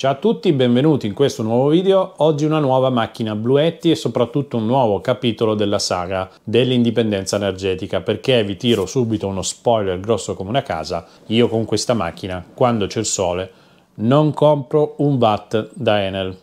Ciao a tutti, benvenuti in questo nuovo video. Oggi una nuova macchina Bluetti e soprattutto un nuovo capitolo della saga dell'indipendenza energetica perché vi tiro subito uno spoiler grosso come una casa. Io con questa macchina, quando c'è il sole, non compro un watt da Enel.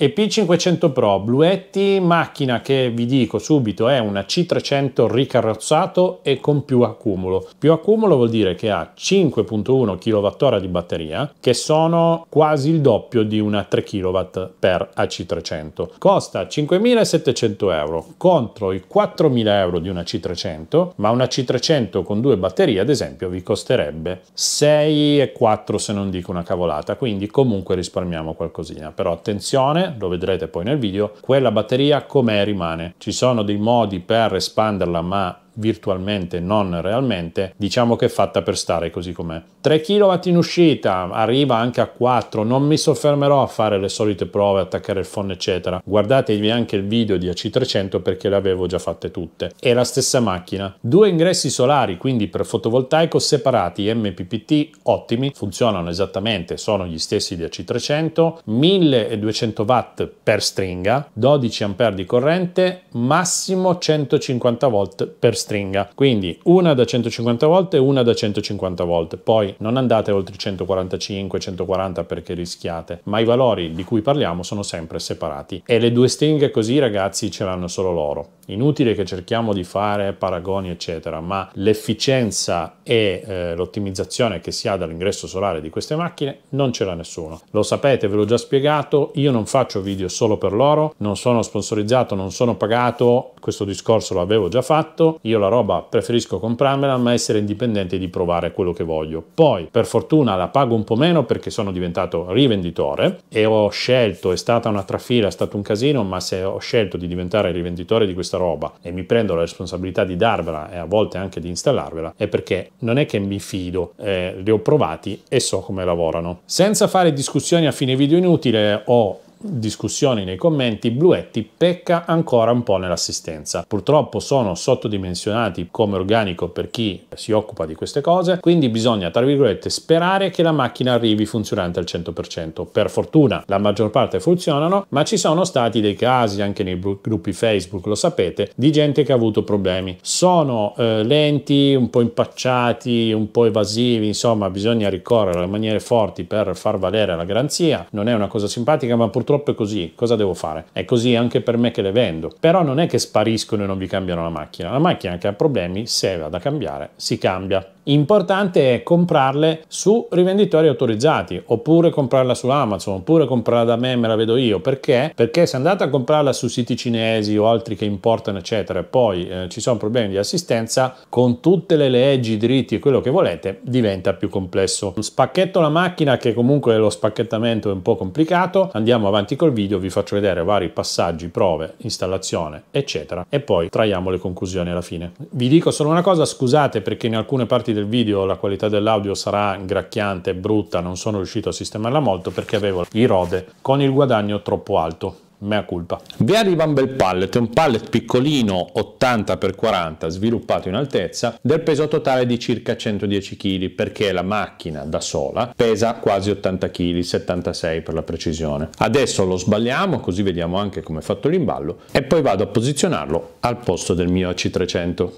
E p 500 Pro Bluetti, macchina che vi dico subito è una C300 ricarrozzato e con più accumulo. Più accumulo vuol dire che ha 5.1 kWh di batteria, che sono quasi il doppio di una 3 kW per AC300. Costa 5.700 euro contro i 4.000 euro di una C300, ma una C300 con due batterie ad esempio vi costerebbe 6,4 se non dico una cavolata, quindi comunque risparmiamo qualcosina. Però attenzione lo vedrete poi nel video, quella batteria com'è rimane. Ci sono dei modi per espanderla ma virtualmente, non realmente, diciamo che è fatta per stare così com'è. 3 kW in uscita, arriva anche a 4, non mi soffermerò a fare le solite prove, attaccare il phone eccetera. Guardatevi anche il video di AC300 perché le avevo già fatte tutte. È la stessa macchina. Due ingressi solari, quindi per fotovoltaico separati MPPT, ottimi, funzionano esattamente, sono gli stessi di AC300, 1200 watt per stringa, 12 A di corrente, massimo 150 volt per stringa stringa. Quindi una da 150 volte e una da 150 volte. Poi non andate oltre 145, 140 perché rischiate, ma i valori di cui parliamo sono sempre separati. E le due stringhe così ragazzi ce l'hanno solo loro. Inutile che cerchiamo di fare paragoni eccetera, ma l'efficienza e eh, l'ottimizzazione che si ha dall'ingresso solare di queste macchine non ce l'ha nessuno. Lo sapete, ve l'ho già spiegato, io non faccio video solo per loro, non sono sponsorizzato, non sono pagato, questo discorso l'avevo già fatto, io io la roba preferisco comprarmela ma essere indipendente di provare quello che voglio. Poi per fortuna la pago un po' meno perché sono diventato rivenditore e ho scelto, è stata una trafila, è stato un casino, ma se ho scelto di diventare rivenditore di questa roba e mi prendo la responsabilità di darvela e a volte anche di installarvela è perché non è che mi fido, eh, li ho provati e so come lavorano. Senza fare discussioni a fine video inutile ho discussioni nei commenti, Bluetti pecca ancora un po' nell'assistenza. Purtroppo sono sottodimensionati come organico per chi si occupa di queste cose, quindi bisogna, tra virgolette, sperare che la macchina arrivi funzionante al 100%. Per fortuna la maggior parte funzionano, ma ci sono stati dei casi anche nei gruppi Facebook, lo sapete, di gente che ha avuto problemi. Sono eh, lenti, un po' impacciati, un po' evasivi, insomma bisogna ricorrere a maniere forti per far valere la garanzia. Non è una cosa simpatica, ma purtroppo purtroppo è così, cosa devo fare? È così anche per me che le vendo, però non è che spariscono e non vi cambiano la macchina, la macchina che ha problemi, se va da cambiare, si cambia. Importante è comprarle su rivenditori autorizzati, oppure comprarla su Amazon, oppure comprarla da me, me la vedo io. Perché? Perché se andate a comprarla su siti cinesi o altri che importano, eccetera, e poi eh, ci sono problemi di assistenza, con tutte le leggi, i diritti e quello che volete, diventa più complesso. Spacchetto la macchina, che comunque lo spacchettamento è un po' complicato. Andiamo avanti col video, vi faccio vedere vari passaggi, prove, installazione, eccetera, e poi traiamo le conclusioni alla fine. Vi dico solo una cosa, scusate perché in alcune parti del del video, la qualità dell'audio sarà gracchiante, e brutta, non sono riuscito a sistemarla molto perché avevo i rode con il guadagno troppo alto mea culpa. Vi arriva un bel pallet, un pallet piccolino 80x40 sviluppato in altezza del peso totale di circa 110 kg perché la macchina da sola pesa quasi 80 kg, 76 per la precisione. Adesso lo sbagliamo così vediamo anche come è fatto l'imballo e poi vado a posizionarlo al posto del mio AC300.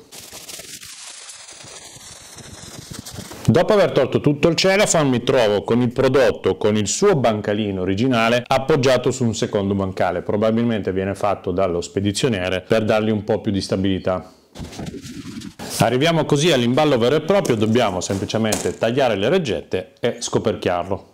Dopo aver tolto tutto il cellophane mi trovo con il prodotto con il suo bancalino originale appoggiato su un secondo bancale, probabilmente viene fatto dallo spedizioniere per dargli un po' più di stabilità. Arriviamo così all'imballo vero e proprio, dobbiamo semplicemente tagliare le reggette e scoperchiarlo.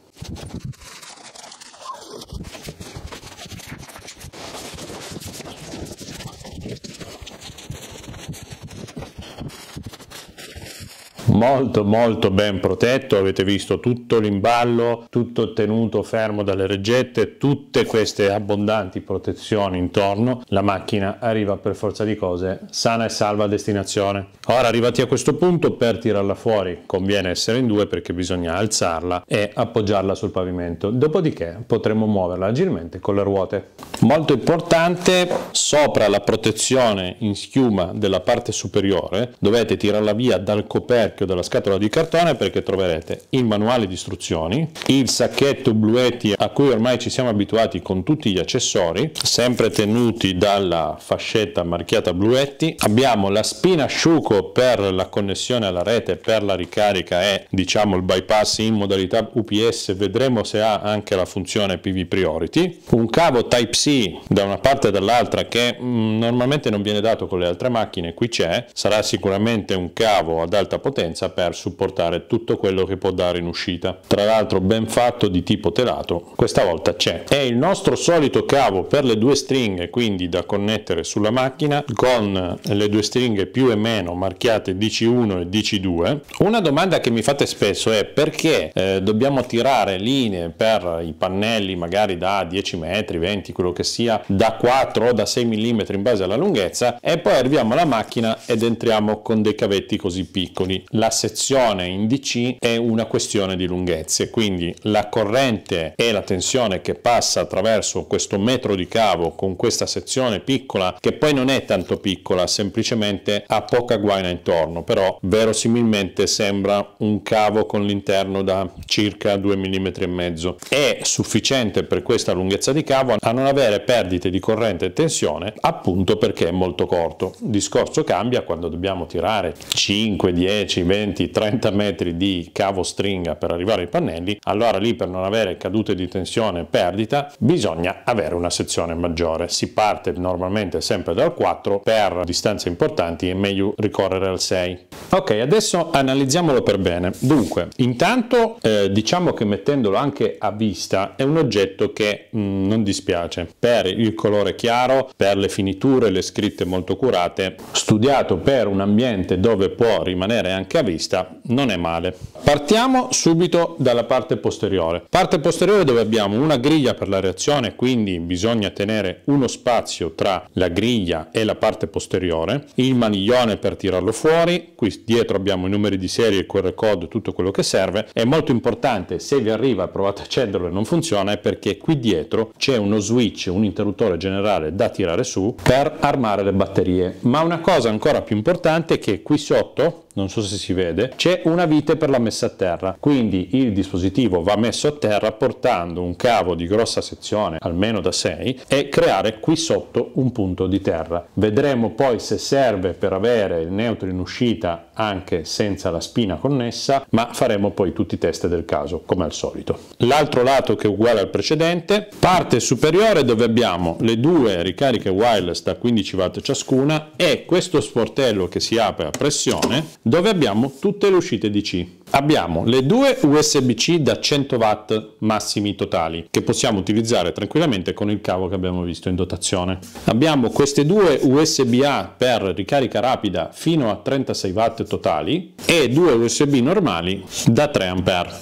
molto molto ben protetto, avete visto tutto l'imballo, tutto tenuto fermo dalle reggette, tutte queste abbondanti protezioni intorno, la macchina arriva per forza di cose sana e salva a destinazione. Ora arrivati a questo punto per tirarla fuori conviene essere in due perché bisogna alzarla e appoggiarla sul pavimento, dopodiché potremo muoverla agilmente con le ruote. Molto importante, sopra la protezione in schiuma della parte superiore dovete tirarla via dal coperchio secchio dalla scatola di cartone perché troverete il manuale di istruzioni, il sacchetto bluetti a cui ormai ci siamo abituati con tutti gli accessori, sempre tenuti dalla fascetta marchiata bluetti, abbiamo la spina asciuco per la connessione alla rete, per la ricarica e diciamo il bypass in modalità UPS, vedremo se ha anche la funzione PV Priority, un cavo Type-C da una parte e dall'altra che mh, mm, normalmente non viene dato con le altre macchine, qui c'è, sarà sicuramente un cavo ad alta potenza potenza per supportare tutto quello che può dare in uscita. Tra l'altro ben fatto di tipo telato, questa volta c'è. È il nostro solito cavo per le due stringhe, quindi da connettere sulla macchina con le due stringhe più e meno marchiate DC1 e DC2. Una domanda che mi fate spesso è perché eh, dobbiamo tirare linee per i pannelli magari da 10 metri, 20, quello che sia, da 4 o da 6 mm in base alla lunghezza e poi arriviamo alla macchina ed entriamo con dei cavetti così piccoli la sezione in DC è una questione di lunghezze, quindi la corrente e la tensione che passa attraverso questo metro di cavo con questa sezione piccola, che poi non è tanto piccola, semplicemente ha poca guaina intorno, però verosimilmente sembra un cavo con l'interno da circa 2 mm e mezzo. È sufficiente per questa lunghezza di cavo a non avere perdite di corrente e tensione, appunto perché è molto corto. Il discorso cambia quando dobbiamo tirare 5, 10, 20, 30 metri di cavo stringa per arrivare ai pannelli, allora lì per non avere cadute di tensione e perdita bisogna avere una sezione maggiore. Si parte normalmente sempre dal 4, per distanze importanti è meglio ricorrere al 6. Ok, adesso analizziamolo per bene. Dunque, intanto eh, diciamo che mettendolo anche a vista è un oggetto che mh, mm, non dispiace per il colore chiaro, per le finiture, le scritte molto curate, studiato per un ambiente dove può rimanere anche che vista non è male. Partiamo subito dalla parte posteriore. Parte posteriore dove abbiamo una griglia per la reazione, quindi bisogna tenere uno spazio tra la griglia e la parte posteriore, il maniglione per tirarlo fuori, qui dietro abbiamo i numeri di serie, il QR code, tutto quello che serve. È molto importante, se vi arriva provate a accenderlo e non funziona, è perché qui dietro c'è uno switch, un interruttore generale da tirare su per armare le batterie. Ma una cosa ancora più importante è che qui sotto, non so se si si vede, c'è una vite per la messa a terra. Quindi il dispositivo va messo a terra portando un cavo di grossa sezione, almeno da 6, e creare qui sotto un punto di terra. Vedremo poi se serve per avere il neutro in uscita anche senza la spina connessa, ma faremo poi tutti i test del caso, come al solito. L'altro lato che è uguale al precedente, parte superiore dove abbiamo le due ricariche wireless da 15 watt ciascuna e questo sportello che si apre a pressione dove abbiamo abbiamo tutte le uscite DC. Abbiamo le due USB-C da 100 watt massimi totali che possiamo utilizzare tranquillamente con il cavo che abbiamo visto in dotazione. Abbiamo queste due USB-A per ricarica rapida fino a 36 watt totali e due USB normali da 3 ampere.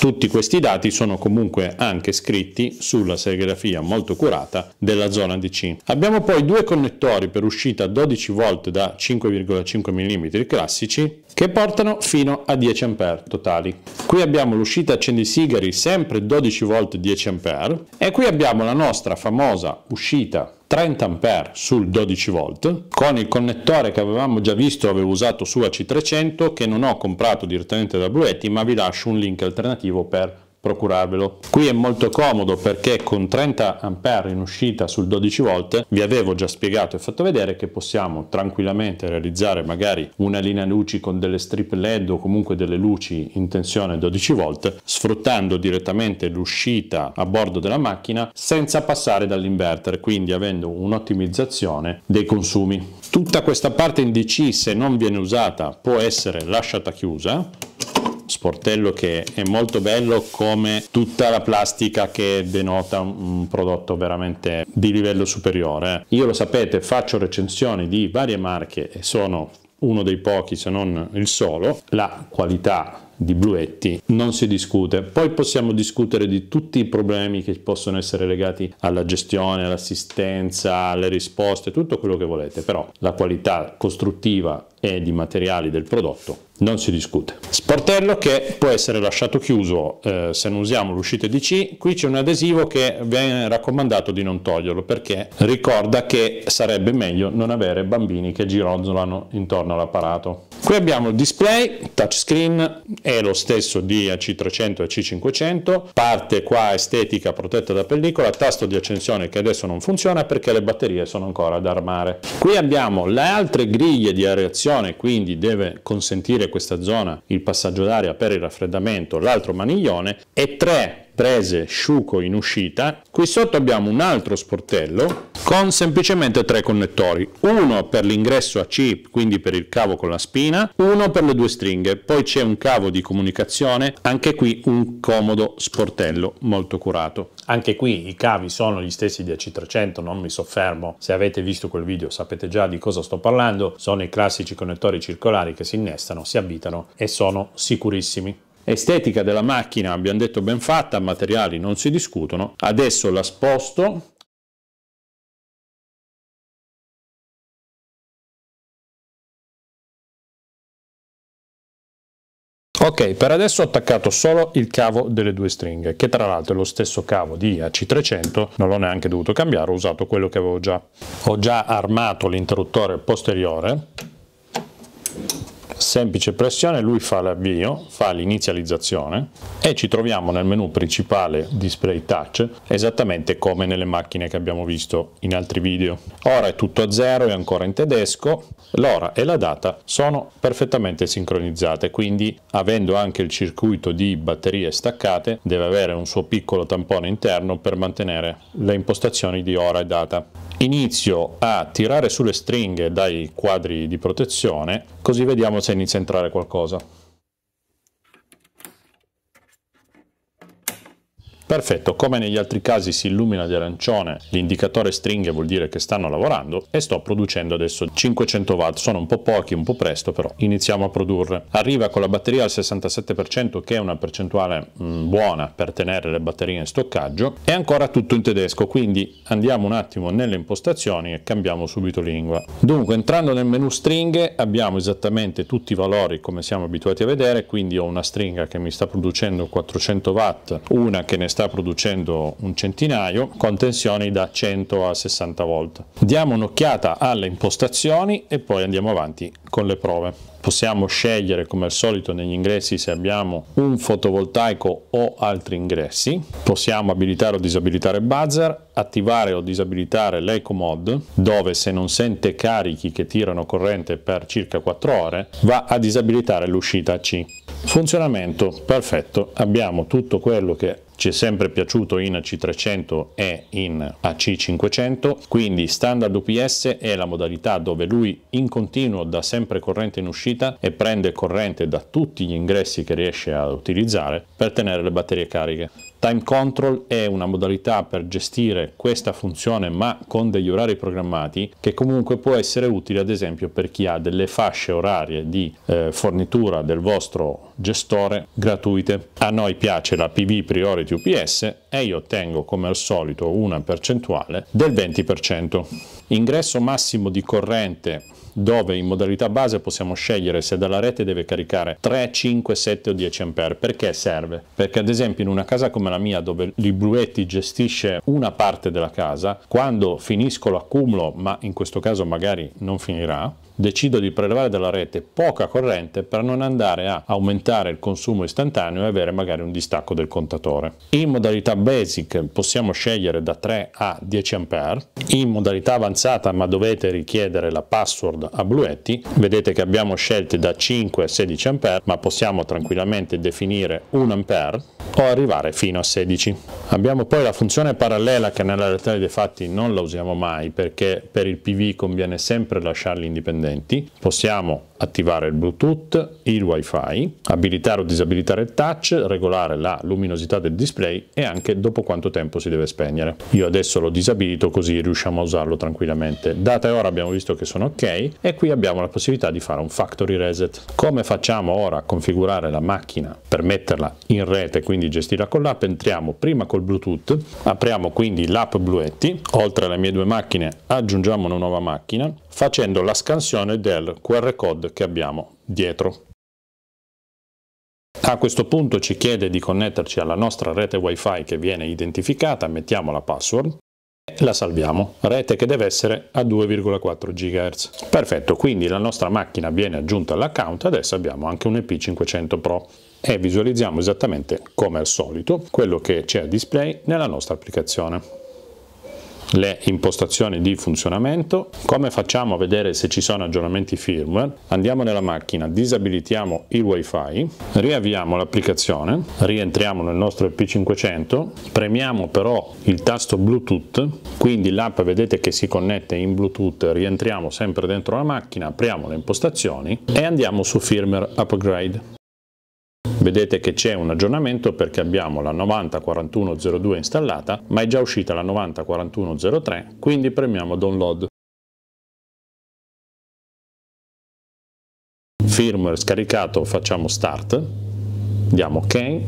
Tutti questi dati sono comunque anche scritti sulla serigrafia molto curata della zona DC. Abbiamo poi due connettori per uscita 12 V da 5,5 mm classici che portano fino a 10A totali. Qui abbiamo l'uscita accendisigari sempre 12V 10A e qui abbiamo la nostra famosa uscita 30A sul 12V con il connettore che avevamo già visto avevo usato su AC300 che non ho comprato direttamente da Bluetti ma vi lascio un link alternativo per procurarvelo. Qui è molto comodo perché con 30 A in uscita sul 12 V vi avevo già spiegato e fatto vedere che possiamo tranquillamente realizzare magari una linea luci con delle strip LED o comunque delle luci in tensione 12 V sfruttando direttamente l'uscita a bordo della macchina senza passare dall'inverter, quindi avendo un'ottimizzazione dei consumi. Tutta questa parte in DC se non viene usata può essere lasciata chiusa sportello che è molto bello come tutta la plastica che denota un prodotto veramente di livello superiore. Eh. Io lo sapete, faccio recensioni di varie marche e sono uno dei pochi se non il solo, la qualità di Bluetti non si discute. Poi possiamo discutere di tutti i problemi che possono essere legati alla gestione, all'assistenza, alle risposte, tutto quello che volete, però la qualità costruttiva e di materiali del prodotto non si discute. Sportello che può essere lasciato chiuso eh, se non usiamo l'uscita DC, qui c'è un adesivo che viene raccomandato di non toglierlo perché ricorda che sarebbe meglio non avere bambini che gironzolano intorno all'apparato. Qui abbiamo il display, touchscreen, è lo stesso di AC300 e AC500, parte qua estetica protetta da pellicola, tasto di accensione che adesso non funziona perché le batterie sono ancora da armare. Qui abbiamo le altre griglie di areazione, quindi deve consentire questa zona il passaggio d'aria per il raffreddamento, l'altro maniglione e tre prese sciuco in uscita. Qui sotto abbiamo un altro sportello con semplicemente tre connettori, uno per l'ingresso a chip, quindi per il cavo con la spina, uno per le due stringhe, poi c'è un cavo di comunicazione, anche qui un comodo sportello molto curato. Anche qui i cavi sono gli stessi di AC300, non mi soffermo, se avete visto quel video sapete già di cosa sto parlando, sono i classici connettori circolari che si innestano, si abitano e sono sicurissimi. Estetica della macchina abbiamo detto ben fatta, materiali non si discutono, adesso la sposto Ok, per adesso ho attaccato solo il cavo delle due stringhe, che tra l'altro è lo stesso cavo di AC300, non l'ho neanche dovuto cambiare, ho usato quello che avevo già. Ho già armato l'interruttore posteriore semplice pressione lui fa l'avvio, fa l'inizializzazione e ci troviamo nel menu principale display touch esattamente come nelle macchine che abbiamo visto in altri video. Ora è tutto a zero, è ancora in tedesco, l'ora e la data sono perfettamente sincronizzate, quindi avendo anche il circuito di batterie staccate deve avere un suo piccolo tampone interno per mantenere le impostazioni di ora e data inizio a tirare sulle stringhe dai quadri di protezione così vediamo se inizia a entrare qualcosa Perfetto, come negli altri casi si illumina di arancione l'indicatore stringhe vuol dire che stanno lavorando e sto producendo adesso 500 watt, sono un po' pochi, un po' presto però iniziamo a produrre. Arriva con la batteria al 67% che è una percentuale mh, mm, buona per tenere le batterie in stoccaggio e ancora tutto in tedesco quindi andiamo un attimo nelle impostazioni e cambiamo subito lingua. Dunque entrando nel menu stringhe abbiamo esattamente tutti i valori come siamo abituati a vedere quindi ho una stringa che mi sta producendo 400 watt, una che ne sta sta producendo un centinaio con tensioni da 100 a 60 volt. Diamo un'occhiata alle impostazioni e poi andiamo avanti con le prove. Possiamo scegliere come al solito negli ingressi se abbiamo un fotovoltaico o altri ingressi. Possiamo abilitare o disabilitare buzzer, attivare o disabilitare l'eco mode dove se non sente carichi che tirano corrente per circa 4 ore va a disabilitare l'uscita C. Funzionamento perfetto, abbiamo tutto quello che ci è sempre piaciuto in AC300 e in AC500, quindi standard UPS è la modalità dove lui in continuo dà sempre corrente in uscita e prende corrente da tutti gli ingressi che riesce a utilizzare per tenere le batterie cariche. Time control è una modalità per gestire questa funzione ma con degli orari programmati che comunque può essere utile ad esempio per chi ha delle fasce orarie di eh, fornitura del vostro gestore gratuite. A noi piace la PV Priority UPS e io ottengo come al solito una percentuale del 20%. Ingresso massimo di corrente dove in modalità base possiamo scegliere se dalla rete deve caricare 3, 5, 7 o 10 A. Perché serve? Perché ad esempio in una casa come la mia dove Libruetti gestisce una parte della casa, quando finisco l'accumulo, ma in questo caso magari non finirà, decido di prelevare dalla rete poca corrente per non andare a aumentare il consumo istantaneo e avere magari un distacco del contatore. In modalità basic possiamo scegliere da 3 a 10 A, in modalità avanzata ma dovete richiedere la password a Bluetti, vedete che abbiamo scelte da 5 a 16 A ma possiamo tranquillamente definire 1 A o arrivare fino a 16. Abbiamo poi la funzione parallela che nella realtà dei fatti non la usiamo mai perché per il PV conviene sempre lasciarli indipendenti. Possiamo attivare il Bluetooth, il Wi-Fi, abilitare o disabilitare il touch, regolare la luminosità del display e anche dopo quanto tempo si deve spegnere. Io adesso lo disabilito così riusciamo a usarlo tranquillamente. Data e ora abbiamo visto che sono ok e qui abbiamo la possibilità di fare un factory reset. Come facciamo ora a configurare la macchina per metterla in rete, quindi gestirla con l'app? Entriamo prima col Bluetooth, apriamo quindi l'app Bluetti, oltre alle mie due macchine aggiungiamo una nuova macchina facendo la scansione del QR code che abbiamo dietro. A questo punto ci chiede di connetterci alla nostra rete wifi che viene identificata, mettiamo la password e la salviamo, rete che deve essere a 2,4 GHz. Perfetto, quindi la nostra macchina viene aggiunta all'account, adesso abbiamo anche un EP500 Pro e visualizziamo esattamente come al solito quello che c'è a display nella nostra applicazione le impostazioni di funzionamento. Come facciamo a vedere se ci sono aggiornamenti firmware? Andiamo nella macchina, disabilitiamo il wifi, riavviamo l'applicazione, rientriamo nel nostro LP500, premiamo però il tasto Bluetooth, quindi l'app vedete che si connette in Bluetooth, rientriamo sempre dentro la macchina, apriamo le impostazioni e andiamo su firmware upgrade. Vedete che c'è un aggiornamento perché abbiamo la 904102 installata, ma è già uscita la 904103, quindi premiamo download. Firmware scaricato, facciamo start, diamo ok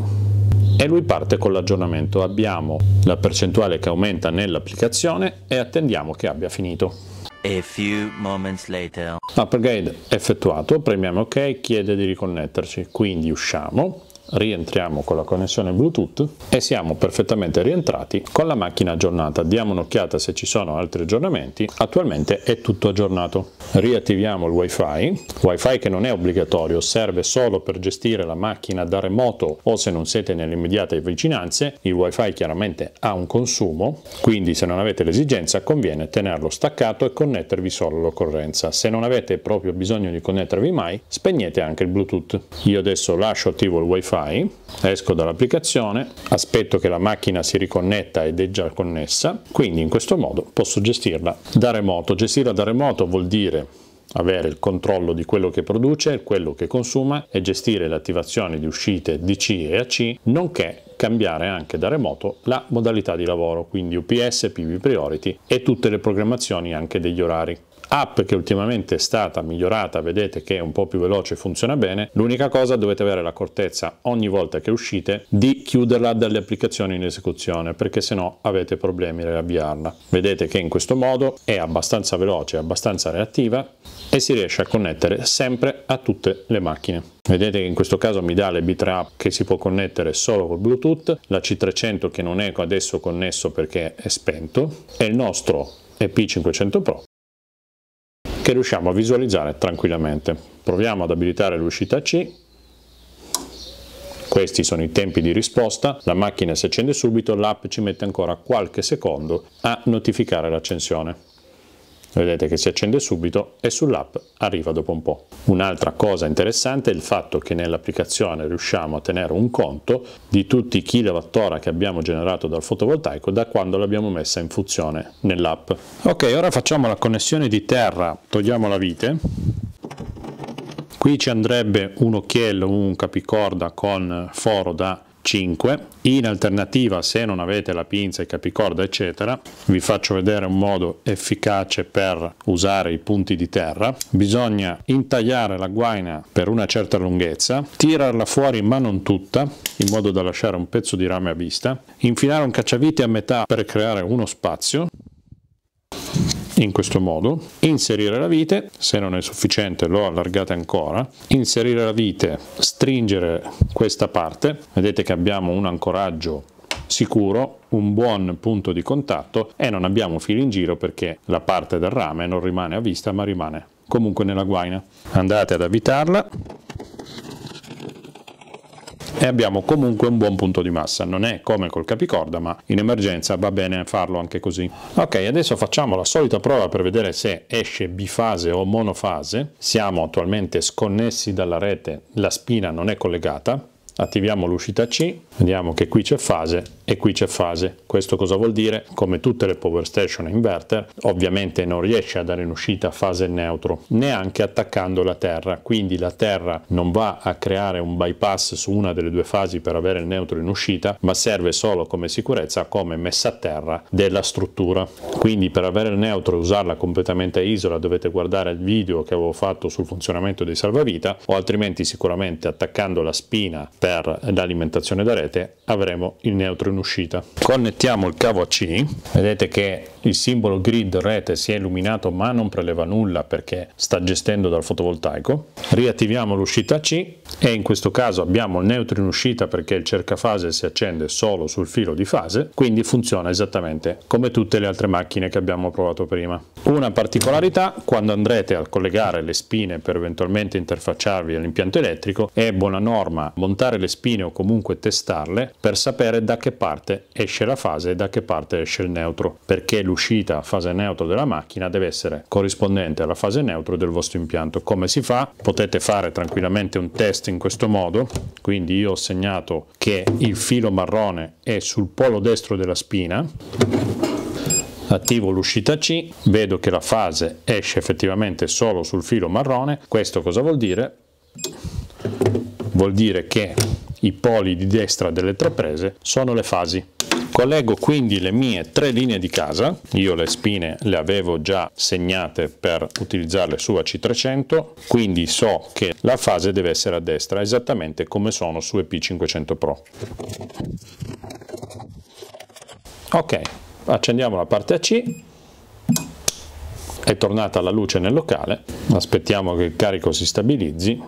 e lui parte con l'aggiornamento. Abbiamo la percentuale che aumenta nell'applicazione e attendiamo che abbia finito. A few moments later. L'upgrade effettuato, premiamo ok, chiede di riconnetterci, quindi usciamo rientriamo con la connessione Bluetooth e siamo perfettamente rientrati con la macchina aggiornata. Diamo un'occhiata se ci sono altri aggiornamenti. Attualmente è tutto aggiornato. Riattiviamo il wifi, wifi che non è obbligatorio, serve solo per gestire la macchina da remoto o se non siete nelle immediate vicinanze. Il wifi chiaramente ha un consumo, quindi se non avete l'esigenza conviene tenerlo staccato e connettervi solo all'occorrenza. Se non avete proprio bisogno di connettervi mai, spegnete anche il Bluetooth. Io adesso lascio attivo il wifi Wi-Fi, esco dall'applicazione, aspetto che la macchina si riconnetta ed è già connessa, quindi in questo modo posso gestirla da remoto. Gestirla da remoto vuol dire avere il controllo di quello che produce, quello che consuma e gestire l'attivazione di uscite DC e AC, nonché cambiare anche da remoto la modalità di lavoro, quindi UPS, PV Priority e tutte le programmazioni anche degli orari app che ultimamente è stata migliorata, vedete che è un po' più veloce e funziona bene, l'unica cosa dovete avere l'accortezza ogni volta che uscite di chiuderla dalle applicazioni in esecuzione perché se no avete problemi a riavviarla. Vedete che in questo modo è abbastanza veloce, abbastanza reattiva e si riesce a connettere sempre a tutte le macchine. Vedete che in questo caso mi dà le B3 app che si può connettere solo col Bluetooth, la C300 che non è adesso connesso perché è spento e il nostro EP500 Pro che riusciamo a visualizzare tranquillamente. Proviamo ad abilitare l'uscita C questi sono i tempi di risposta, la macchina si accende subito, l'app ci mette ancora qualche secondo a notificare l'accensione vedete che si accende subito e sull'app arriva dopo un po'. Un'altra cosa interessante è il fatto che nell'applicazione riusciamo a tenere un conto di tutti i kilowattora che abbiamo generato dal fotovoltaico da quando l'abbiamo messa in funzione nell'app. Ok, ora facciamo la connessione di terra, togliamo la vite, Qui ci andrebbe un occhiello, un capicorda con foro da 5. In alternativa, se non avete la pinza, i capicorda, eccetera, vi faccio vedere un modo efficace per usare i punti di terra. Bisogna intagliare la guaina per una certa lunghezza, tirarla fuori ma non tutta, in modo da lasciare un pezzo di rame a vista, infilare un cacciavite a metà per creare uno spazio, in questo modo, inserire la vite, se non è sufficiente lo allargate ancora, inserire la vite, stringere questa parte, vedete che abbiamo un ancoraggio sicuro, un buon punto di contatto e non abbiamo fili in giro perché la parte del rame non rimane a vista ma rimane comunque nella guaina. Andate ad avvitarla e abbiamo comunque un buon punto di massa, non è come col capicorda ma in emergenza va bene farlo anche così. Ok adesso facciamo la solita prova per vedere se esce bifase o monofase, siamo attualmente sconnessi dalla rete, la spina non è collegata, attiviamo l'uscita C, vediamo che qui c'è fase e qui c'è fase. Questo cosa vuol dire? Come tutte le power station inverter, ovviamente non riesce a dare in uscita fase neutro, neanche attaccando la terra, quindi la terra non va a creare un bypass su una delle due fasi per avere il neutro in uscita, ma serve solo come sicurezza, come messa a terra della struttura. Quindi per avere il neutro e usarla completamente a isola dovete guardare il video che avevo fatto sul funzionamento dei salvavita o altrimenti sicuramente attaccando la spina per l'alimentazione da rete avremo il neutro in uscita. Connettiamo il cavo a C, vedete che il simbolo grid rete si è illuminato ma non preleva nulla perché sta gestendo dal fotovoltaico. Riattiviamo l'uscita C e in questo caso abbiamo il neutro in uscita perché il cercafase si accende solo sul filo di fase, quindi funziona esattamente come tutte le altre macchine che abbiamo provato prima. Una particolarità, quando andrete a collegare le spine per eventualmente interfacciarvi all'impianto elettrico, è buona norma montare le spine o comunque testarle per sapere da che parte esce la fase e da che parte esce il neutro, perché l'uscita l'uscita a fase neutro della macchina deve essere corrispondente alla fase neutro del vostro impianto. Come si fa? Potete fare tranquillamente un test in questo modo, quindi io ho segnato che il filo marrone è sul polo destro della spina, attivo l'uscita C, vedo che la fase esce effettivamente solo sul filo marrone, questo cosa vuol dire? Vuol dire che i poli di destra delle tre prese sono le fasi. Collego quindi le mie tre linee di casa, io le spine le avevo già segnate per utilizzarle su AC300, quindi so che la fase deve essere a destra, esattamente come sono su EP500 Pro. Ok, accendiamo la parte AC, è tornata la luce nel locale, aspettiamo che il carico si stabilizzi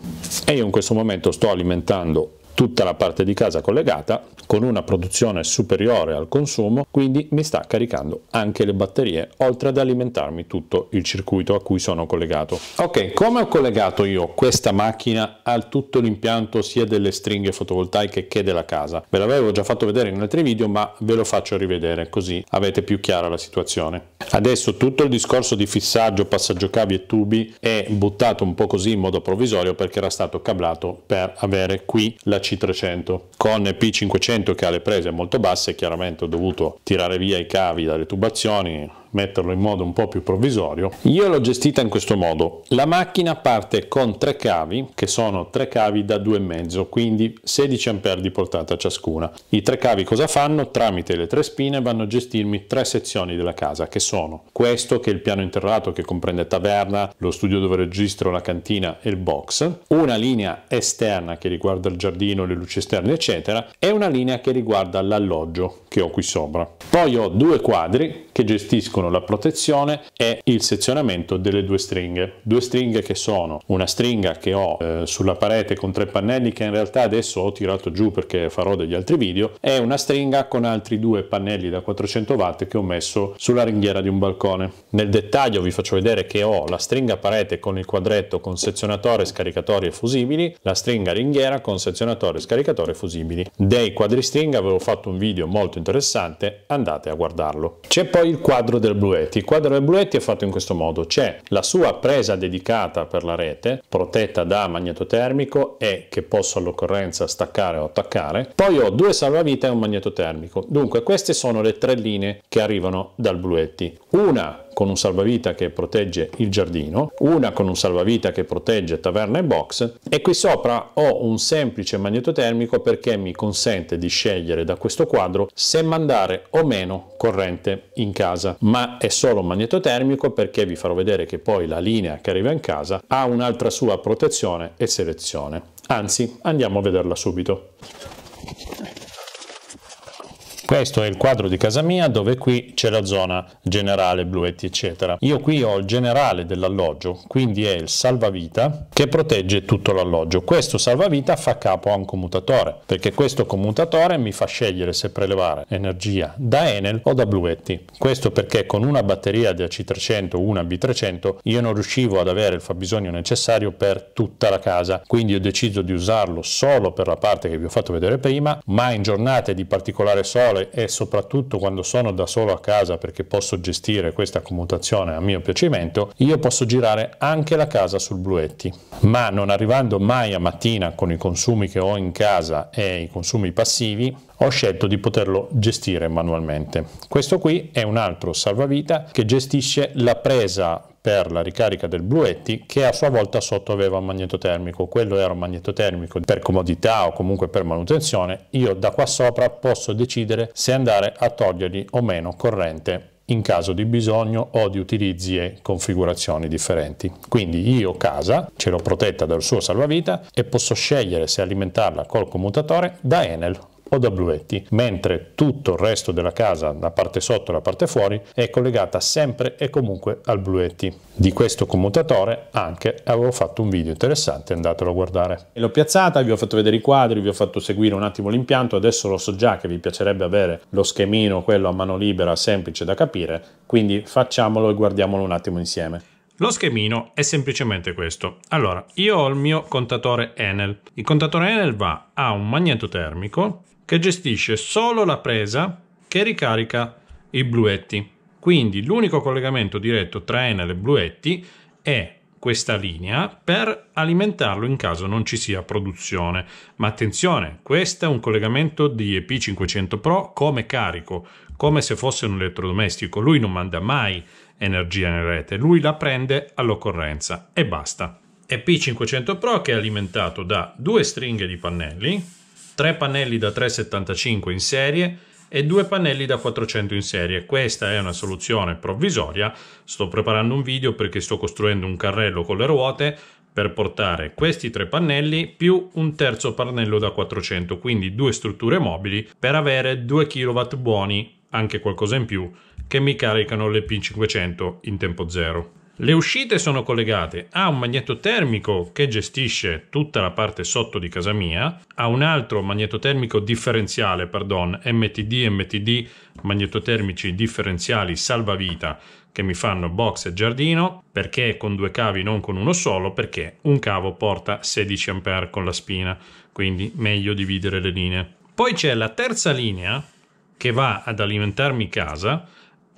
e io in questo momento sto alimentando tutta la parte di casa collegata con una produzione superiore al consumo, quindi mi sta caricando anche le batterie, oltre ad alimentarmi tutto il circuito a cui sono collegato. Ok, come ho collegato io questa macchina al tutto l'impianto sia delle stringhe fotovoltaiche che della casa? Ve l'avevo già fatto vedere in altri video, ma ve lo faccio rivedere così avete più chiara la situazione. Adesso tutto il discorso di fissaggio, passaggio cavi e tubi è buttato un po' così in modo provvisorio perché era stato cablato per avere qui la c300 con P500 che ha le prese molto basse chiaramente ho dovuto tirare via i cavi dalle tubazioni metterlo in modo un po' più provvisorio. Io l'ho gestita in questo modo. La macchina parte con tre cavi, che sono tre cavi da 2,5, quindi 16 A di portata ciascuna. I tre cavi cosa fanno? Tramite le tre spine vanno a gestirmi tre sezioni della casa, che sono questo, che è il piano interrato, che comprende taverna, lo studio dove registro, la cantina e il box, una linea esterna che riguarda il giardino, le luci esterne, eccetera, e una linea che riguarda l'alloggio che ho qui sopra. Poi ho due quadri che gestisco garantiscono la protezione e il sezionamento delle due stringhe. Due stringhe che sono una stringa che ho eh, sulla parete con tre pannelli che in realtà adesso ho tirato giù perché farò degli altri video e una stringa con altri due pannelli da 400 watt che ho messo sulla ringhiera di un balcone. Nel dettaglio vi faccio vedere che ho la stringa parete con il quadretto con sezionatore, scaricatori e fusibili, la stringa ringhiera con sezionatore, scaricatore e fusibili. Dei quadristringa avevo fatto un video molto interessante, andate a guardarlo. C'è poi il quadro del del Bluetti. Il quadro del Bluetti è fatto in questo modo, c'è la sua presa dedicata per la rete, protetta da magnetotermico e che posso all'occorrenza staccare o attaccare, poi ho due salvavita e un magnetotermico. Dunque queste sono le tre linee che arrivano dal Bluetti una con un salvavita che protegge il giardino, una con un salvavita che protegge taverna e box e qui sopra ho un semplice magnetotermico perché mi consente di scegliere da questo quadro se mandare o meno corrente in casa, ma è solo un magnetotermico perché vi farò vedere che poi la linea che arriva in casa ha un'altra sua protezione e selezione. Anzi, andiamo a vederla subito. Questo è il quadro di casa mia dove qui c'è la zona generale, bluetti eccetera. Io qui ho il generale dell'alloggio, quindi è il salvavita che protegge tutto l'alloggio. Questo salvavita fa capo a un commutatore perché questo commutatore mi fa scegliere se prelevare energia da Enel o da bluetti. Questo perché con una batteria da c 300 o una B300 io non riuscivo ad avere il fabbisogno necessario per tutta la casa, quindi ho deciso di usarlo solo per la parte che vi ho fatto vedere prima, ma in giornate di particolare sole parole e soprattutto quando sono da solo a casa perché posso gestire questa commutazione a mio piacimento, io posso girare anche la casa sul Bluetti. Ma non arrivando mai a mattina con i consumi che ho in casa e i consumi passivi, ho scelto di poterlo gestire manualmente. Questo qui è un altro salvavita che gestisce la presa per la ricarica del Bluetti che a sua volta sotto aveva un magnetotermico. Quello era un magnetotermico per comodità o comunque per manutenzione. Io da qua sopra posso decidere se andare a togliergli o meno corrente in caso di bisogno o di utilizzi e configurazioni differenti. Quindi io casa ce l'ho protetta dal suo salvavita e posso scegliere se alimentarla col commutatore da Enel o da bluetti, mentre tutto il resto della casa, la parte sotto e la parte fuori, è collegata sempre e comunque al bluetti. Di questo commutatore anche avevo fatto un video interessante, andatelo a guardare. l'ho piazzata, vi ho fatto vedere i quadri, vi ho fatto seguire un attimo l'impianto, adesso lo so già che vi piacerebbe avere lo schemino, quello a mano libera, semplice da capire, quindi facciamolo e guardiamolo un attimo insieme. Lo schemino è semplicemente questo. Allora, io ho il mio contatore Enel. Il contatore Enel va a un magneto termico che gestisce solo la presa che ricarica i bluetti. Quindi l'unico collegamento diretto tra Enel e bluetti è questa linea per alimentarlo in caso non ci sia produzione. Ma attenzione, questo è un collegamento di EP500 Pro come carico, come se fosse un elettrodomestico. Lui non manda mai energia in rete, lui la prende all'occorrenza e basta. EP500 Pro che è alimentato da due stringhe di pannelli 3 pannelli da 3,75 in serie e 2 pannelli da 400 in serie. Questa è una soluzione provvisoria, sto preparando un video perché sto costruendo un carrello con le ruote per portare questi tre pannelli più un terzo pannello da 400, quindi due strutture mobili per avere 2 kW buoni, anche qualcosa in più, che mi caricano le P500 in tempo zero. Le uscite sono collegate a un magneto termico che gestisce tutta la parte sotto di casa mia, a un altro magneto termico differenziale, pardon, MTD, MTD, magnetotermici differenziali salvavita che mi fanno box e giardino, perché con due cavi non con uno solo, perché un cavo porta 16 A con la spina, quindi meglio dividere le linee. Poi c'è la terza linea che va ad alimentarmi casa,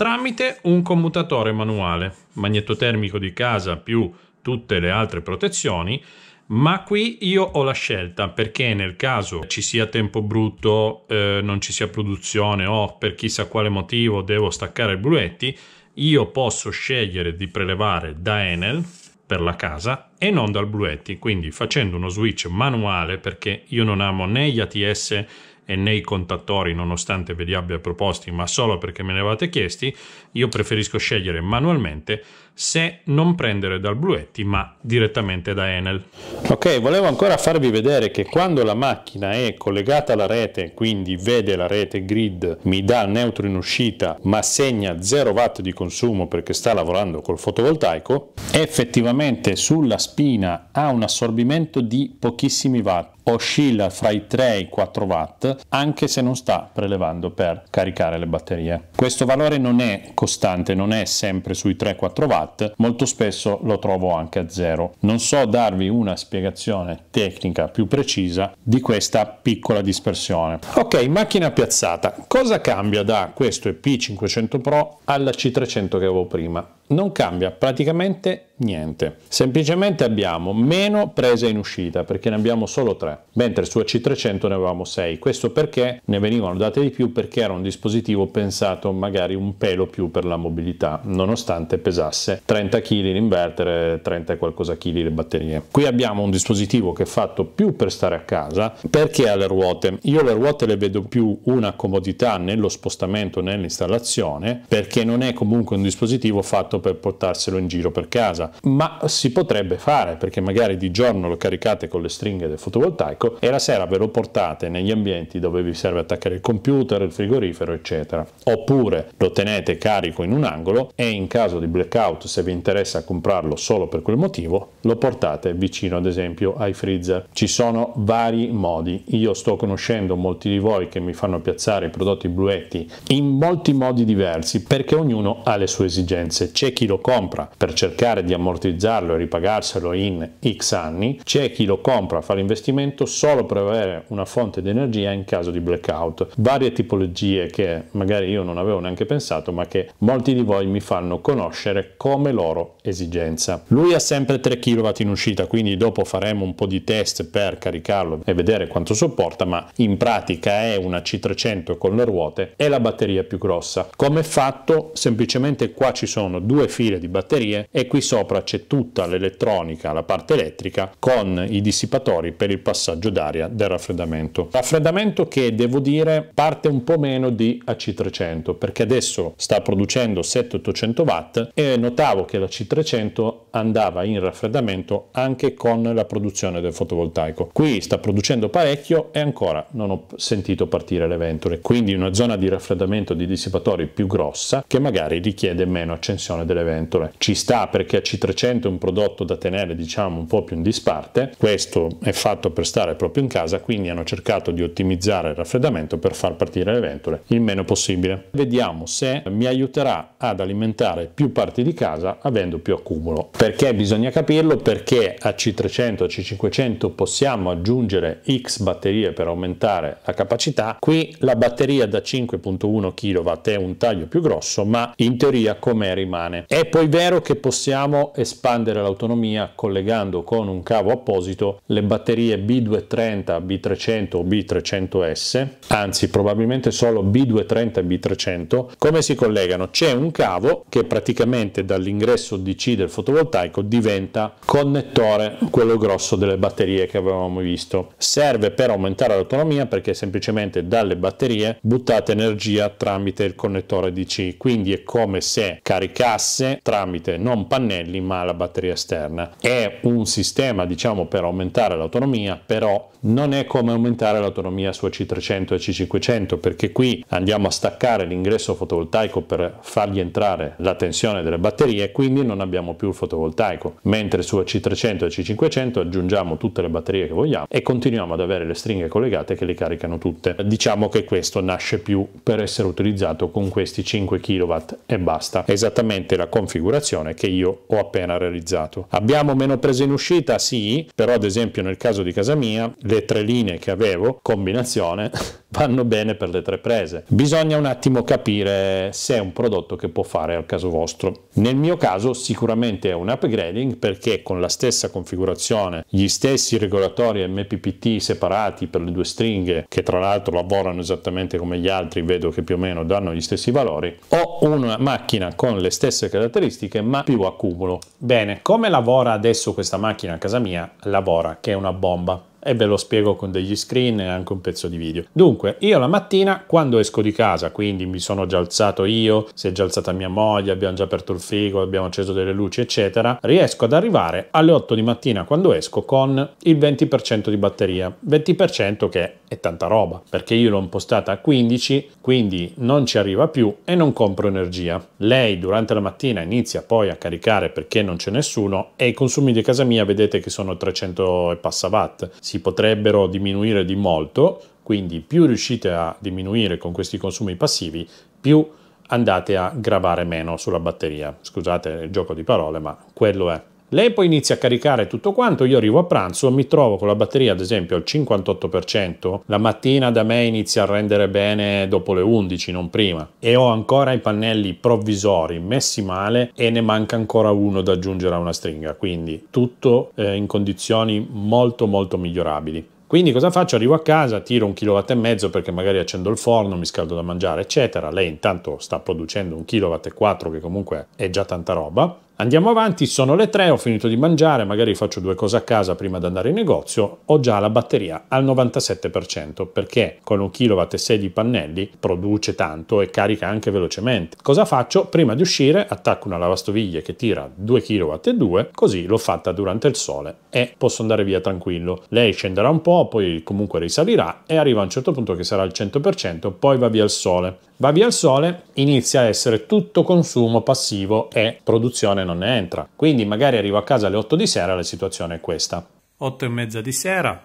tramite un commutatore manuale, magnetotermico di casa più tutte le altre protezioni, ma qui io ho la scelta perché nel caso ci sia tempo brutto, eh, non ci sia produzione o per chissà quale motivo devo staccare il bluetti, io posso scegliere di prelevare da Enel per la casa e non dal bluetti, quindi facendo uno switch manuale perché io non amo né gli ATS e nei contattori, nonostante ve li abbia proposti, ma solo perché me ne avevate chiesti, io preferisco scegliere manualmente se non prendere dal Bluetti ma direttamente da Enel. Ok, volevo ancora farvi vedere che quando la macchina è collegata alla rete, quindi vede la rete grid, mi dà il neutro in uscita ma segna 0 watt di consumo perché sta lavorando col fotovoltaico, effettivamente sulla spina ha un assorbimento di pochissimi watt oscilla fra i 3 e i 4 watt anche se non sta prelevando per caricare le batterie. Questo valore non è costante, non è sempre sui 3-4 watt watt molto spesso lo trovo anche a zero non so darvi una spiegazione tecnica più precisa di questa piccola dispersione ok macchina piazzata cosa cambia da questo ep 500 pro alla c300 che avevo prima non cambia praticamente niente. Semplicemente abbiamo meno prese in uscita perché ne abbiamo solo 3, mentre su AC300 ne avevamo 6. Questo perché ne venivano date di più perché era un dispositivo pensato magari un pelo più per la mobilità, nonostante pesasse 30 kg l'inverter e 30 e qualcosa kg le batterie. Qui abbiamo un dispositivo che è fatto più per stare a casa perché ha le ruote. Io le ruote le vedo più una comodità nello spostamento, nell'installazione, perché non è comunque un dispositivo fatto per portarselo in giro per casa, ma si potrebbe fare perché magari di giorno lo caricate con le stringhe del fotovoltaico e la sera ve lo portate negli ambienti dove vi serve attaccare il computer, il frigorifero, eccetera. Oppure lo tenete carico in un angolo e in caso di blackout, se vi interessa comprarlo solo per quel motivo, lo portate vicino ad esempio ai freezer. Ci sono vari modi. Io sto conoscendo molti di voi che mi fanno piazzare i prodotti bluetti in molti modi diversi perché ognuno ha le sue esigenze. C'è c'è chi lo compra per cercare di ammortizzarlo e ripagarselo in X anni, c'è chi lo compra, fare l'investimento solo per avere una fonte di energia in caso di blackout. Varie tipologie che magari io non avevo neanche pensato, ma che molti di voi mi fanno conoscere come loro esigenza. Lui ha sempre 3 kW in uscita, quindi dopo faremo un po' di test per caricarlo e vedere quanto sopporta, ma in pratica è una C300 con le ruote e la batteria più grossa. Come fatto? Semplicemente qua ci sono due file di batterie e qui sopra c'è tutta l'elettronica, la parte elettrica, con i dissipatori per il passaggio d'aria del raffreddamento. Raffreddamento che devo dire parte un po' meno di AC300 perché adesso sta producendo 7 800 watt e notavo che la C300 andava in raffreddamento anche con la produzione del fotovoltaico. Qui sta producendo parecchio e ancora non ho sentito partire le ventole, quindi una zona di raffreddamento di dissipatori più grossa che magari richiede meno accensione confezione delle ventole. Ci sta perché C300 è un prodotto da tenere diciamo un po' più in disparte, questo è fatto per stare proprio in casa, quindi hanno cercato di ottimizzare il raffreddamento per far partire le ventole il meno possibile. Vediamo se mi aiuterà ad alimentare più parti di casa avendo più accumulo. Perché bisogna capirlo? Perché a C300 a C500 possiamo aggiungere X batterie per aumentare la capacità. Qui la batteria da 5.1 kW è un taglio più grosso, ma in teoria come rimane? umane. È poi vero che possiamo espandere l'autonomia collegando con un cavo apposito le batterie B230, B300 o B300S, anzi probabilmente solo B230 e B300. Come si collegano? C'è un cavo che praticamente dall'ingresso DC del fotovoltaico diventa connettore, quello grosso delle batterie che avevamo visto. Serve per aumentare l'autonomia perché semplicemente dalle batterie buttate energia tramite il connettore DC, quindi è come se caricassimo gas tramite non pannelli ma la batteria esterna. È un sistema diciamo per aumentare l'autonomia, però non è come aumentare l'autonomia su AC300 e AC500 perché qui andiamo a staccare l'ingresso fotovoltaico per fargli entrare la tensione delle batterie e quindi non abbiamo più il fotovoltaico, mentre su AC300 e AC500 aggiungiamo tutte le batterie che vogliamo e continuiamo ad avere le stringhe collegate che le caricano tutte. Diciamo che questo nasce più per essere utilizzato con questi 5 kW e basta, esattamente esattamente la configurazione che io ho appena realizzato. Abbiamo meno prese in uscita? Sì, però ad esempio nel caso di casa mia le tre linee che avevo, combinazione, vanno bene per le tre prese. Bisogna un attimo capire se è un prodotto che può fare al caso vostro. Nel mio caso sicuramente è un upgrading perché con la stessa configurazione, gli stessi regolatori MPPT separati per le due stringhe che tra l'altro lavorano esattamente come gli altri, vedo che più o meno danno gli stessi valori, ho una macchina con le stesse stesse caratteristiche ma più accumulo. Bene, come lavora adesso questa macchina a casa mia? Lavora, che è una bomba e ve lo spiego con degli screen e anche un pezzo di video. Dunque, io la mattina quando esco di casa, quindi mi sono già alzato io, si è già alzata mia moglie, abbiamo già aperto il frigo, abbiamo acceso delle luci, eccetera, riesco ad arrivare alle 8 di mattina quando esco con il 20% di batteria. 20% che è tanta roba, perché io l'ho impostata a 15 quindi non ci arriva più e non compro energia. Lei durante la mattina inizia poi a caricare perché non c'è nessuno e i consumi di casa mia vedete che sono 300 e passa watt, si potrebbero diminuire di molto, quindi più riuscite a diminuire con questi consumi passivi, più andate a gravare meno sulla batteria. Scusate il gioco di parole, ma quello è. Lei poi inizia a caricare tutto quanto, io arrivo a pranzo, mi trovo con la batteria ad esempio al 58%, la mattina da me inizia a rendere bene dopo le 11, non prima, e ho ancora i pannelli provvisori messi male e ne manca ancora uno da aggiungere a una stringa, quindi tutto eh, in condizioni molto molto migliorabili. Quindi cosa faccio? Arrivo a casa, tiro un kilowatt e mezzo perché magari accendo il forno, mi scaldo da mangiare, eccetera. Lei intanto sta producendo un kilowatt e quattro, che comunque è già tanta roba. Andiamo avanti, sono le 3, ho finito di mangiare, magari faccio due cose a casa prima di andare in negozio, ho già la batteria al 97% perché con un kW e 6 di pannelli produce tanto e carica anche velocemente. Cosa faccio? Prima di uscire attacco una lavastoviglie che tira 2 kW e 2, così l'ho fatta durante il sole e posso andare via tranquillo. Lei scenderà un po', poi comunque risalirà e arriva a un certo punto che sarà al 100%, poi va via il sole va via il sole, inizia a essere tutto consumo passivo e produzione non ne entra. Quindi magari arrivo a casa alle 8 di sera e la situazione è questa. 8 e mezza di sera,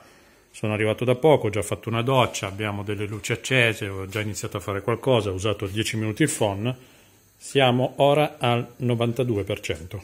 sono arrivato da poco, ho già fatto una doccia, abbiamo delle luci accese, ho già iniziato a fare qualcosa, ho usato 10 minuti il phone, siamo ora al 92%.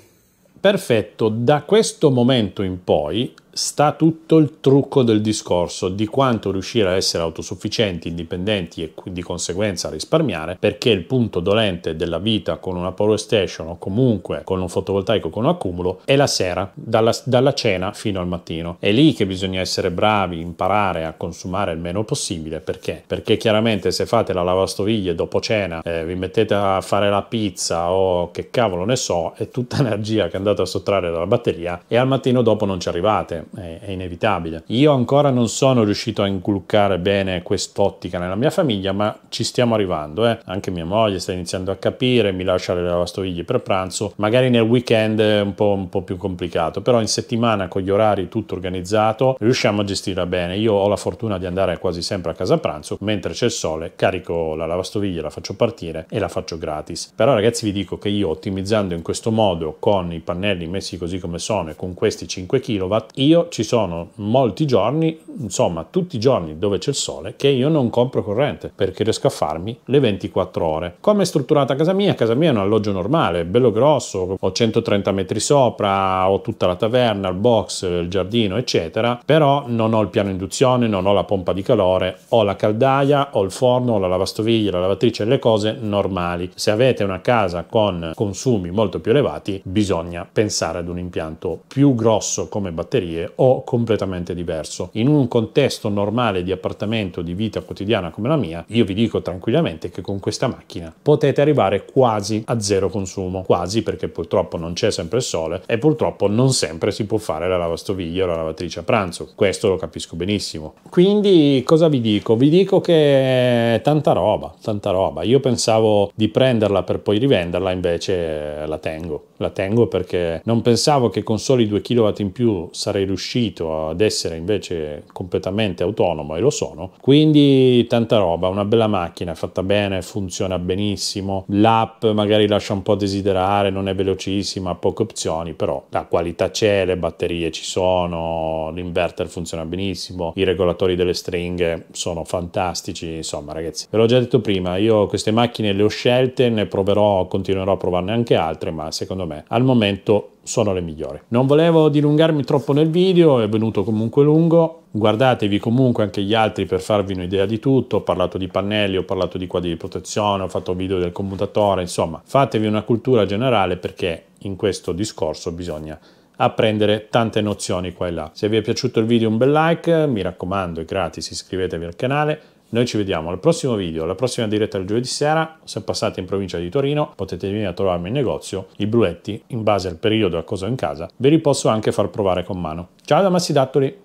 Perfetto, da questo momento in poi sta tutto il trucco del discorso di quanto riuscire a essere autosufficienti, indipendenti e di conseguenza risparmiare, perché il punto dolente della vita con una power station o comunque con un fotovoltaico con un accumulo è la sera, dalla, dalla cena fino al mattino. È lì che bisogna essere bravi, imparare a consumare il meno possibile, perché? Perché chiaramente se fate la lavastoviglie dopo cena, eh, vi mettete a fare la pizza o che cavolo ne so, è tutta energia che andate a sottrarre dalla batteria e al mattino dopo non ci arrivate perché è, inevitabile. Io ancora non sono riuscito a inculcare bene quest'ottica nella mia famiglia, ma ci stiamo arrivando. Eh. Anche mia moglie sta iniziando a capire, mi lascia le lavastoviglie per pranzo, magari nel weekend è un po', un po' più complicato, però in settimana con gli orari tutto organizzato riusciamo a gestirla bene. Io ho la fortuna di andare quasi sempre a casa pranzo, mentre c'è il sole carico la lavastoviglie, la faccio partire e la faccio gratis. Però ragazzi vi dico che io ottimizzando in questo modo con i pannelli messi così come sono e con questi 5 kW, io io ci sono molti giorni, insomma tutti i giorni dove c'è il sole, che io non compro corrente perché riesco a farmi le 24 ore. Come è strutturata casa mia? Casa mia è un alloggio normale, bello grosso, ho 130 metri sopra, ho tutta la taverna, il box, il giardino, eccetera, però non ho il piano induzione, non ho la pompa di calore, ho la caldaia, ho il forno, ho la lavastoviglie, la lavatrice, le cose normali. Se avete una casa con consumi molto più elevati, bisogna pensare ad un impianto più grosso come batterie facile o completamente diverso. In un contesto normale di appartamento, di vita quotidiana come la mia, io vi dico tranquillamente che con questa macchina potete arrivare quasi a zero consumo, quasi perché purtroppo non c'è sempre il sole e purtroppo non sempre si può fare la lavastoviglie o la lavatrice a pranzo, questo lo capisco benissimo. Quindi cosa vi dico? Vi dico che tanta roba, tanta roba. Io pensavo di prenderla per poi rivenderla, invece la tengo la tengo perché non pensavo che con soli 2 kW in più sarei riuscito ad essere invece completamente autonomo e lo sono. Quindi tanta roba, una bella macchina, fatta bene, funziona benissimo. L'app magari lascia un po' a desiderare, non è velocissima, ha poche opzioni, però la qualità c'è, le batterie ci sono, l'inverter funziona benissimo, i regolatori delle stringhe sono fantastici, insomma ragazzi. Ve l'ho già detto prima, io queste macchine le ho scelte, ne proverò, continuerò a provarne anche altre, ma secondo me me al momento sono le migliori. Non volevo dilungarmi troppo nel video, è venuto comunque lungo, guardatevi comunque anche gli altri per farvi un'idea di tutto, ho parlato di pannelli, ho parlato di quadri di protezione, ho fatto video del commutatore, insomma fatevi una cultura generale perché in questo discorso bisogna apprendere tante nozioni qua e là. Se vi è piaciuto il video un bel like, mi raccomando è gratis, iscrivetevi al canale, noi ci vediamo al prossimo video, alla prossima diretta del giovedì sera. Se passate in provincia di Torino potete venire a trovarmi in negozio. I bruletti, in base al periodo a cosa ho in casa, ve li posso anche far provare con mano. Ciao da Massidattoli!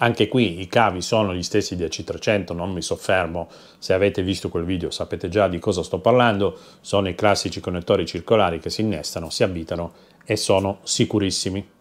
Anche qui i cavi sono gli stessi di AC300, non mi soffermo, se avete visto quel video sapete già di cosa sto parlando, sono i classici connettori circolari che si innestano, si abitano e sono sicurissimi.